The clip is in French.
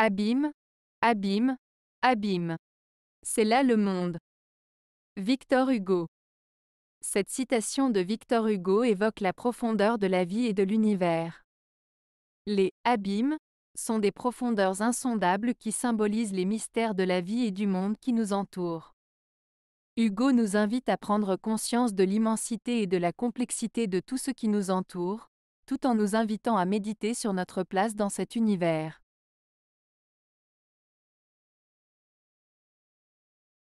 Abîme, abîme, abîme. C'est là le monde. Victor Hugo. Cette citation de Victor Hugo évoque la profondeur de la vie et de l'univers. Les abîmes sont des profondeurs insondables qui symbolisent les mystères de la vie et du monde qui nous entoure. Hugo nous invite à prendre conscience de l'immensité et de la complexité de tout ce qui nous entoure, tout en nous invitant à méditer sur notre place dans cet univers.